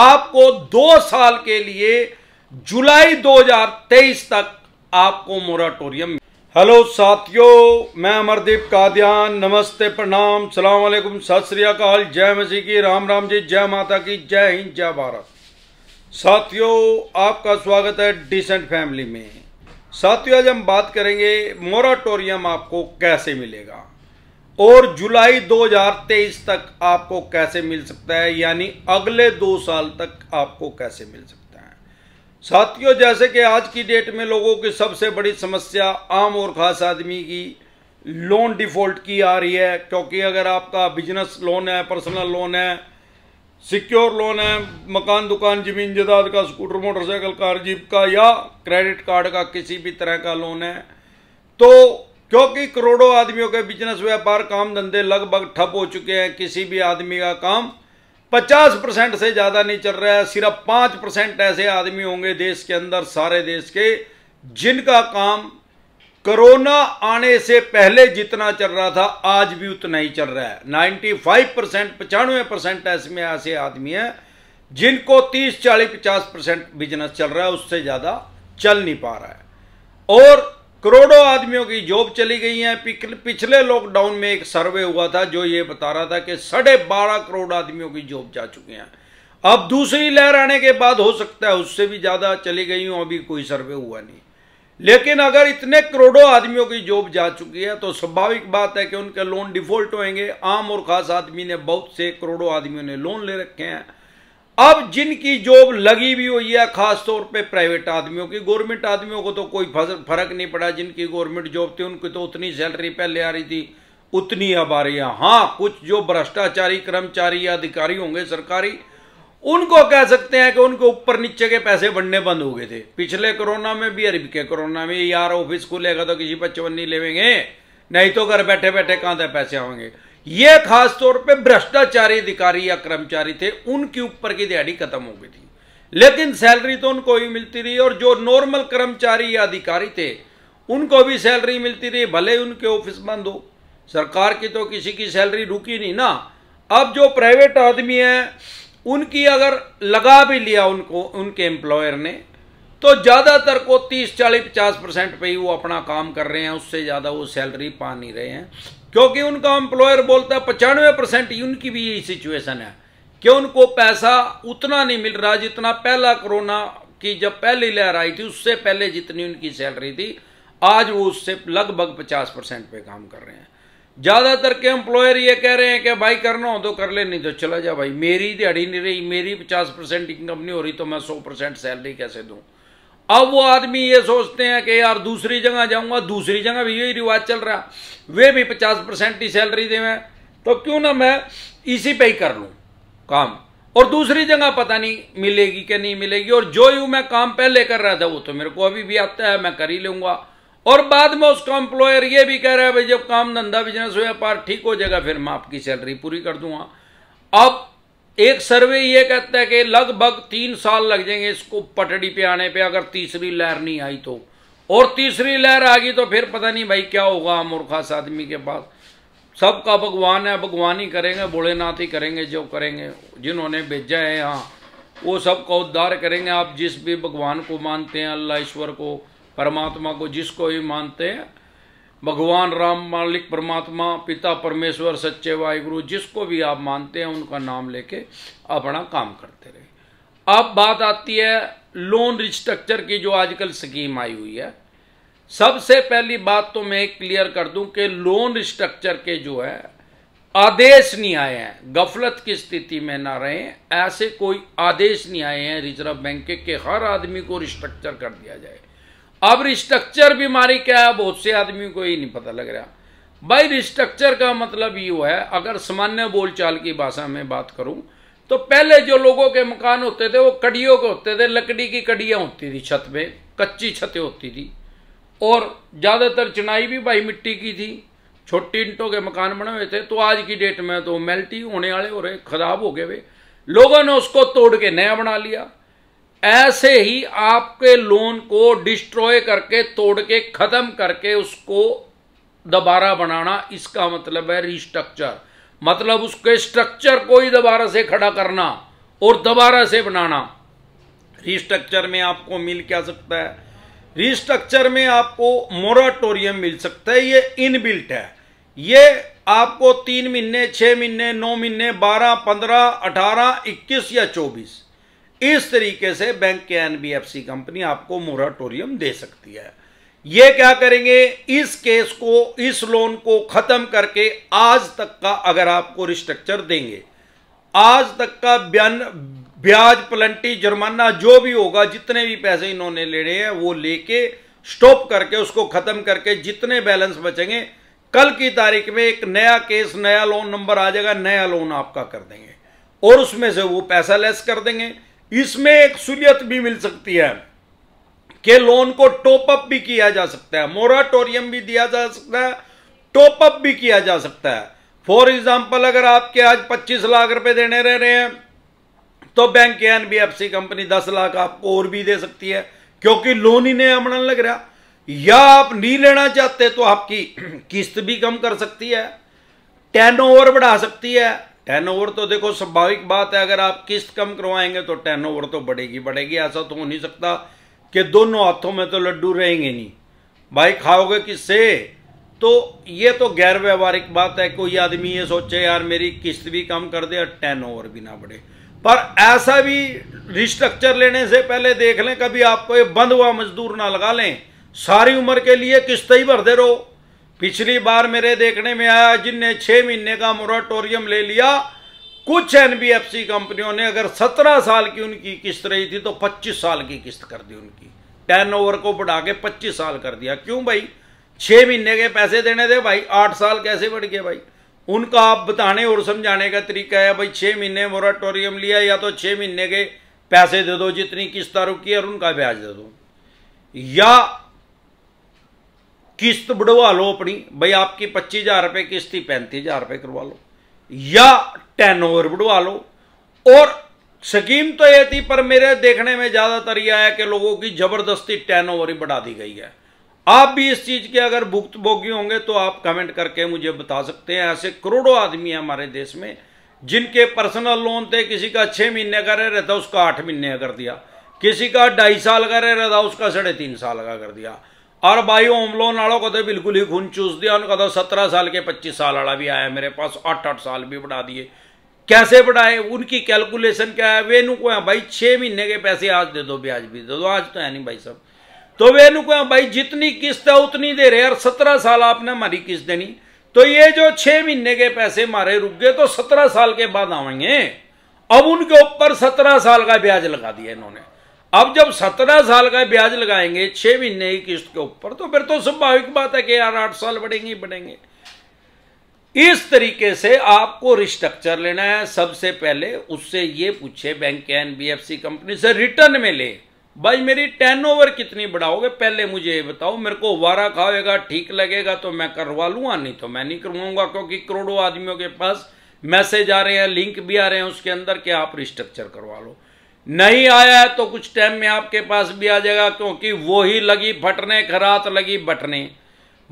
आपको दो साल के लिए जुलाई 2023 तक आपको मोराटोरियम हेलो साथियों मैं अमरदीप कादियान नमस्ते प्रणाम सलाम वालेकुम सत श्री अकाल जय मसीह की राम राम जी जय माता की जय हिंद जय भारत साथियों आपका स्वागत है डिसेंट फैमिली में साथियों आज हम बात करेंगे मोराटोरियम आपको कैसे मिलेगा और जुलाई 2023 तक आपको कैसे मिल सकता है यानी अगले दो साल तक आपको कैसे मिल सकता है साथियों जैसे कि आज की डेट में लोगों की सबसे बड़ी समस्या आम और खास आदमी की लोन डिफॉल्ट की आ रही है क्योंकि अगर आपका बिजनेस लोन है पर्सनल लोन है सिक्योर लोन है मकान दुकान जमीन जदाद का स्कूटर मोटरसाइकिल कार जीप का या क्रेडिट कार्ड का किसी भी तरह का लोन है तो क्योंकि करोड़ों आदमियों के बिजनेस व्यापार काम धंधे लगभग ठप हो चुके हैं किसी भी आदमी का काम 50 परसेंट से ज़्यादा नहीं चल रहा है सिर्फ 5 परसेंट ऐसे आदमी होंगे देश के अंदर सारे देश के जिनका काम कोरोना आने से पहले जितना चल रहा था आज भी उतना ही चल रहा है 95 परसेंट पचानवे परसेंट ऐसे में ऐसे आदमी हैं जिनको 30 40 50 परसेंट बिजनेस चल रहा है उससे ज़्यादा चल नहीं पा रहा है और करोड़ों आदमियों की जॉब चली गई है पिछले लॉकडाउन में एक सर्वे हुआ था जो ये बता रहा था कि साढ़े बारह करोड़ आदमियों की जॉब जा चुकी हैं अब दूसरी लहर आने के बाद हो सकता है उससे भी ज़्यादा चली गई हूँ अभी कोई सर्वे हुआ नहीं लेकिन अगर इतने करोड़ों आदमियों की जॉब जा चुकी है तो स्वाभाविक बात है कि उनके लोन डिफॉल्ट होंगे आम और खास आदमी ने बहुत से करोड़ों आदमियों ने लोन ले रखे हैं अब जिनकी जॉब लगी भी हुई है खासतौर पे प्राइवेट आदमियों की गवर्नमेंट आदमियों को तो कोई फर्क नहीं पड़ा जिनकी गवर्नमेंट जॉब थी उनकी तो उतनी सैलरी पहले आ रही थी उतनी अब आ रही है हाँ कुछ जो भ्रष्टाचारी कर्मचारी या अधिकारी होंगे सरकारी उनको कह सकते हैं कि उनके ऊपर नीचे के पैसे बढ़ने बंद हो गए थे पिछले कोरोना में भी अरब के कोरोना में यार ऑफिस खुलेगा तो किसी पर चवन्नी लेवेंगे नहीं तो घर बैठे बैठे कहां तक पैसे आएंगे ये खास तौर पे भ्रष्टाचारी अधिकारी या कर्मचारी थे उनके ऊपर की दिहाड़ी खत्म हो गई थी लेकिन सैलरी तो उनको ही मिलती रही और जो नॉर्मल कर्मचारी या अधिकारी थे उनको भी सैलरी मिलती रही भले उनके ऑफिस बंद हो सरकार की तो किसी की सैलरी रुकी नहीं ना अब जो प्राइवेट आदमी है उनकी अगर लगा भी लिया उनको उनके एम्प्लॉयर ने तो ज़्यादातर को 30, 40, 50 परसेंट पे ही वो अपना काम कर रहे हैं उससे ज़्यादा वो सैलरी पा नहीं रहे हैं क्योंकि उनका एम्प्लॉयर बोलता है पचानवे परसेंट उनकी भी यही सिचुएशन है कि उनको पैसा उतना नहीं मिल रहा जितना पहला कोरोना की जब पहली लहर आई थी उससे पहले जितनी उनकी सैलरी थी आज वो उससे लगभग पचास परसेंट पे काम कर रहे हैं ज़्यादातर के एम्प्लॉयर ये कह रहे हैं कि भाई करना हो तो कर ले नहीं तो चला जा भाई मेरी दिहाड़ी नहीं रही मेरी पचास परसेंट इनकम नहीं हो रही तो मैं सौ परसेंट सैलरी कैसे दूँ अब वो आदमी ये सोचते हैं कि यार दूसरी जगह जाऊंगा दूसरी जगह भी यही रिवाज चल रहा वे भी पचास परसेंट की सैलरी दे मैं तो क्यों ना मैं इसी पे ही कर लूँ काम और दूसरी जगह पता नहीं मिलेगी कि नहीं मिलेगी और जो यूँ मैं काम पहले कर रहा था वो तो मेरे को अभी भी आता है मैं कर ही लूँगा और बाद में उसका एम्प्लॉयर ये भी कह रहा है भाई जब काम धंधा बिजनेस व्यापार ठीक हो जाएगा फिर मैं आपकी सैलरी पूरी कर दूंगा अब एक सर्वे ये कहता है कि लगभग तीन साल लग जाएंगे इसको पटड़ी पे आने पे अगर तीसरी लहर नहीं आई तो और तीसरी लहर आ गई तो फिर पता नहीं भाई क्या होगा मूर्खास आदमी के पास सबका भगवान है भगवान ही करेंगे भोलेनाथ ही करेंगे जो करेंगे जिन्होंने भेजा है यहाँ वो सबका उद्धार करेंगे आप जिस भी भगवान को मानते हैं अल्लाह ईश्वर को परमात्मा को जिसको भी मानते हैं भगवान राम मालिक परमात्मा पिता परमेश्वर सच्चे वाहिगुरु जिसको भी आप मानते हैं उनका नाम लेके अपना काम करते रहे अब बात आती है लोन रिस्ट्रक्चर की जो आजकल स्कीम आई हुई है सबसे पहली बात तो मैं क्लियर कर दूं कि लोन रिस्ट्रक्चर के जो है आदेश नहीं आए हैं गफलत की स्थिति में ना रहें ऐसे कोई आदेश नहीं आए हैं रिजर्व बैंक के हर आदमी को रिस्ट्रक्चर कर दिया जाए अब रिस्ट्रक्चर बीमारी क्या है बहुत से आदमी को ही नहीं पता लग रहा भाई रिस्ट्रक्चर का मतलब यू है अगर सामान्य बोलचाल की भाषा में बात करूं तो पहले जो लोगों के मकान होते थे वो कड़ियों के होते थे लकड़ी की कड़ियाँ होती थी छत में कच्ची छतें होती थी और ज़्यादातर चिनाई भी भाई मिट्टी की थी छोटी ईंटों के मकान बने हुए थे तो आज की डेट में तो मेल्टी होने वाले हो रहे खराब हो गए वे लोगों ने उसको तोड़ के नया बना लिया ऐसे ही आपके लोन को डिस्ट्रॉय करके तोड़ के खत्म करके उसको दोबारा बनाना इसका मतलब है रिस्ट्रक्चर मतलब उसके स्ट्रक्चर को ही दोबारा से खड़ा करना और दोबारा से बनाना रिस्ट्रक्चर में आपको मिल क्या सकता है रिस्ट्रक्चर में आपको मोराटोरियम मिल सकता है ये इनबिल्ट है ये आपको तीन महीने छह महीने नौ महीने बारह पंद्रह अठारह इक्कीस या चौबीस इस तरीके से बैंक के एनबीएफसी कंपनी आपको मोराटोरियम दे सकती है ये क्या करेंगे इस केस को इस लोन को खत्म करके आज तक का अगर आपको रिस्ट्रक्चर देंगे आज तक का बयान ब्याज पलंटी जुर्माना जो भी होगा जितने भी पैसे इन्होंने लेने हैं वो लेके स्टॉप करके उसको खत्म करके जितने बैलेंस बचेंगे कल की तारीख में एक नया केस नया लोन नंबर आ जाएगा नया लोन आपका कर देंगे और उसमें से वो पैसा लेस कर देंगे इसमें एक सुलियत भी मिल सकती है कि लोन को टॉपअप भी किया जा सकता है मोराटोरियम भी दिया जा सकता है टॉपअप भी किया जा सकता है फॉर एग्जाम्पल अगर आपके आज 25 लाख रुपए देने रह रहे हैं तो बैंक के एनबीएफसी कंपनी 10 लाख आपको और भी दे सकती है क्योंकि लोन ही नहीं अमड़न लग रहा या आप नहीं लेना चाहते तो आपकी किस्त भी कम कर सकती है टर्न ओवर बढ़ा सकती है ओवर तो देखो स्वाभाविक बात है अगर आप किस्त कम करवाएंगे तो ओवर तो बढ़ेगी बढ़ेगी ऐसा तो हो नहीं सकता कि दोनों हाथों में तो लड्डू रहेंगे नहीं भाई खाओगे किससे तो ये तो गैर व्यवहारिक बात है कोई आदमी ये सोचे यार मेरी किस्त भी कम कर दे और टर्न ओवर भी ना बढ़े पर ऐसा भी रिस्ट्रक्चर लेने से पहले देख लें कभी आपको ये बंद हुआ मजदूर ना लगा लें सारी उम्र के लिए किस्त ही भर दे रहो पिछली बार मेरे देखने में आया जिनने छह महीने का मोराटोरियम ले लिया कुछ एनबीएफसी कंपनियों ने अगर सत्रह साल की उनकी किस्त रही थी तो पच्चीस साल की किस्त कर दी उनकी टर्न ओवर को बढ़ा के पच्चीस साल कर दिया क्यों भाई छह महीने के पैसे देने थे भाई आठ साल कैसे बढ़ गए भाई उनका आप बताने और समझाने का तरीका है भाई छह महीने मोराटोरियम लिया या तो छह महीने के पैसे दे दो जितनी किस्त रुकी और उनका ब्याज दे दो या किस्त बढ़वा लो अपनी भाई आपकी पच्चीस हजार रुपये किस्त ही पैंतीस हजार रुपये करवा लो या टेन ओवर बढ़वा लो और स्कीम तो ये थी पर मेरे देखने में ज़्यादातर यह है कि लोगों की ज़बरदस्ती टेन ओवर ही बढ़ा दी गई है आप भी इस चीज़ के अगर भुक्त भोगी होंगे तो आप कमेंट करके मुझे बता सकते हैं ऐसे करोड़ों आदमी हैं हमारे देश में जिनके पर्सनल लोन थे किसी का छः महीने का रह रहता था उसका आठ महीने का कर दिया किसी का ढाई साल का रह रहा था उसका साढ़े तीन साल का कर दिया और भाई ओमलो नाड़ो कदे तो बिल्कुल ही खून चूस दिया उन कदो तो सत्रह साल के पच्चीस साल वाला भी आया मेरे पास आठ आठ साल भी बढ़ा दिए कैसे बढ़ाए उनकी कैलकुलेशन क्या है वेनु को भाई छः महीने के पैसे आज दे दो ब्याज भी दे दो आज तो है नहीं भाई सब तो वेनु को भाई जितनी किस्त है उतनी दे रहे और सत्रह साल आपने हमारी किस्त देनी तो ये जो छः महीने के पैसे मारे रुक गए तो सत्रह साल के बाद आएंगे अब उनके ऊपर सत्रह साल का ब्याज लगा दिया इन्होंने अब जब सत्रह साल का ब्याज लगाएंगे छह महीने की किस्त के ऊपर तो फिर तो स्वाभाविक बात है कि यार आठ साल बढ़ेंगे ही बढ़ेंगे इस तरीके से आपको रिस्ट्रक्चर लेना है सबसे पहले उससे ये पूछे बैंक के एनबीएफसी कंपनी से रिटर्न में ले भाई मेरी टर्नओवर कितनी बढ़ाओगे पहले मुझे ये बताओ मेरे को वारा खाएगा ठीक लगेगा तो मैं करवा लूंगा नहीं तो मैं नहीं करवाऊंगा क्योंकि करोड़ों आदमियों के पास मैसेज आ रहे हैं लिंक भी आ रहे हैं उसके अंदर कि आप रिस्ट्रक्चर करवा लो नहीं आया है तो कुछ टाइम में आपके पास भी आ जाएगा क्योंकि वो ही लगी फटने खरात लगी बटने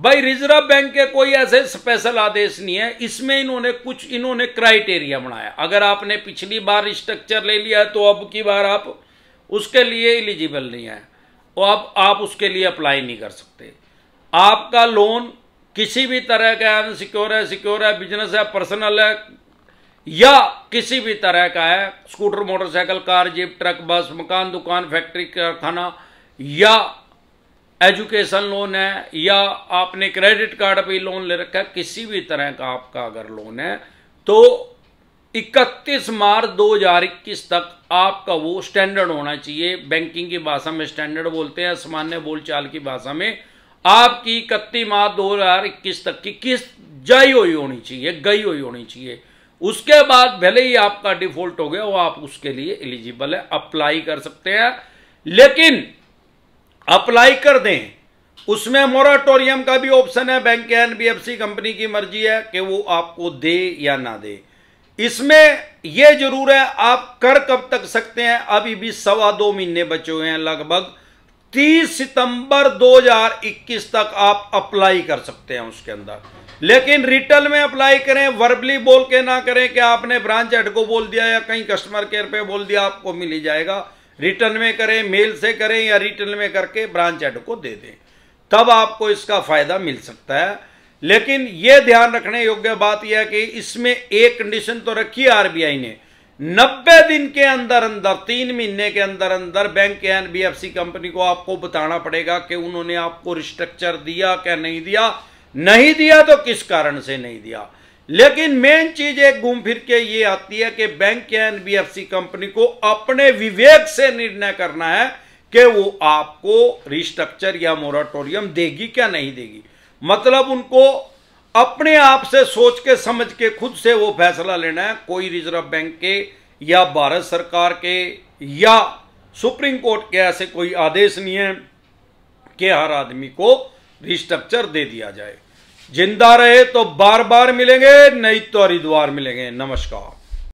भाई रिजर्व बैंक के कोई ऐसे स्पेशल आदेश नहीं है इसमें इन्होंने कुछ इन्होंने क्राइटेरिया बनाया अगर आपने पिछली बार स्ट्रक्चर ले लिया तो अब की बार आप उसके लिए एलिजिबल नहीं है और अब आप उसके लिए अप्लाई नहीं कर सकते आपका लोन किसी भी तरह का अनसिक्योर है सिक्योर है बिजनेस है पर्सनल है या किसी भी तरह का है scooter motorcycle car jeep truck bus मकान दुकान फैक्ट्री कारखाना या एजुकेशन लोन है या आपने क्रेडिट कार्ड पे लोन ले रखा है किसी भी तरह का आपका अगर लोन है तो 31 मार्च 2021 तक आपका वो स्टैंडर्ड होना चाहिए बैंकिंग की भाषा में स्टैंडर्ड बोलते हैं सामान्य बोलचाल की भाषा में आपकी इकतीस मार्च 2021 तक की किस्त जाई हुई होनी चाहिए गई हुई होनी चाहिए उसके बाद भले ही आपका डिफॉल्ट हो गया वो आप उसके लिए एलिजिबल है अप्लाई कर सकते हैं लेकिन अप्लाई कर दें उसमें मोराटोरियम का भी ऑप्शन है बैंक के एनबीएफसी कंपनी की मर्जी है कि वो आपको दे या ना दे इसमें यह जरूर है आप कर कब तक सकते हैं अभी भी सवा दो महीने बचे हुए हैं लगभग 30 सितंबर 2021 तक आप अप्लाई कर सकते हैं उसके अंदर लेकिन रिटेल में अप्लाई करें वर्बली बोल के ना करें कि आपने ब्रांच हेड को बोल दिया या कहीं कस्टमर केयर पे बोल दिया आपको मिल ही जाएगा रिटर्न में करें मेल से करें या रिटर्न में करके ब्रांच हेड को दे दें तब आपको इसका फायदा मिल सकता है लेकिन यह ध्यान रखने योग्य बात यह है कि इसमें एक कंडीशन तो रखी आरबीआई ने नब्बे दिन के अंदर अंदर तीन महीने के अंदर अंदर बैंक एनबीएफसी कंपनी को आपको बताना पड़ेगा कि उन्होंने आपको रिस्ट्रक्चर दिया क्या नहीं दिया नहीं दिया तो किस कारण से नहीं दिया लेकिन मेन चीज एक घूम फिर के ये आती है कि बैंक या एनबीएफसी कंपनी को अपने विवेक से निर्णय करना है कि वो आपको रिस्ट्रक्चर या मोराटोरियम देगी क्या नहीं देगी मतलब उनको अपने आप से सोच के समझ के खुद से वो फैसला लेना है कोई रिजर्व बैंक के या भारत सरकार के या सुप्रीम कोर्ट के ऐसे कोई आदेश नहीं है कि हर आदमी को रिस्ट्रक्चर दे दिया जाए जिंदा रहे तो बार बार मिलेंगे नहीं तो हरिद्वार मिलेंगे नमस्कार